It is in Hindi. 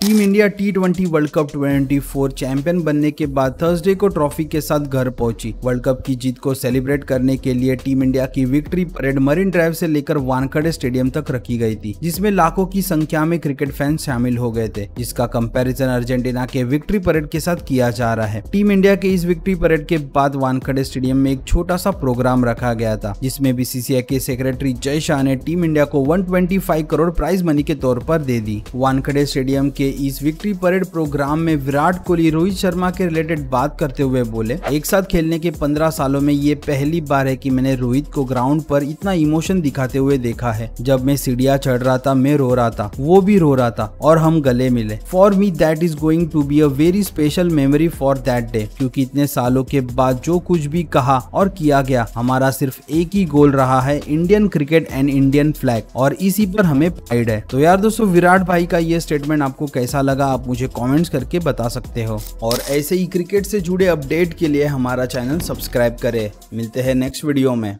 team India T twenty World Cup 24 champion बनने के बाद थर्सडे को ट्रॉफी के साथ घर पहुंची वर्ल्ड कप की जीत को सेलिब्रेट करने के लिए टीम इंडिया की विक्ट्री परेड मरीन ड्राइव से लेकर वानखड़े स्टेडियम तक रखी गई थी जिसमें लाखों की संख्या में क्रिकेट फैन शामिल हो गए थे जिसका कंपेरिजन अर्जेंटीना के विक्ट्री परेड के साथ किया जा रहा है टीम इंडिया के इस विक्ट्री परेड के बाद वानखड़े स्टेडियम में एक छोटा सा प्रोग्राम रखा गया था जिसमे बीसीसीआई के सेक्रेटरी जय शाह ने टीम इंडिया को वन करोड़ प्राइज मनी के तौर पर दे दी वानखड़े स्टेडियम के के इस विक्ट्री परेड प्रोग्राम में विराट कोहली रोहित शर्मा के रिलेटेड बात करते हुए बोले एक साथ खेलने के पंद्रह सालों में ये पहली बार है की मैंने रोहित को ग्राउंड पर इतना इमोशन दिखाते हुए देखा है जब मैं सीढ़िया चढ़ रहा था मैं रो रहा था वो भी रो रहा था और हम गले मिले for me that is going to be a very special memory for that day क्योंकि इतने सालों के बाद जो कुछ भी कहा और किया गया हमारा सिर्फ एक ही गोल रहा है Indian cricket and Indian flag और इसी पर हमें प्राइड है तो यार दोस्तों विराट भाई का ये स्टेटमेंट आपको कैसा लगा आप मुझे कमेंट्स करके बता सकते हो और ऐसे ही क्रिकेट से जुड़े अपडेट के लिए हमारा चैनल सब्सक्राइब करें मिलते हैं नेक्स्ट वीडियो में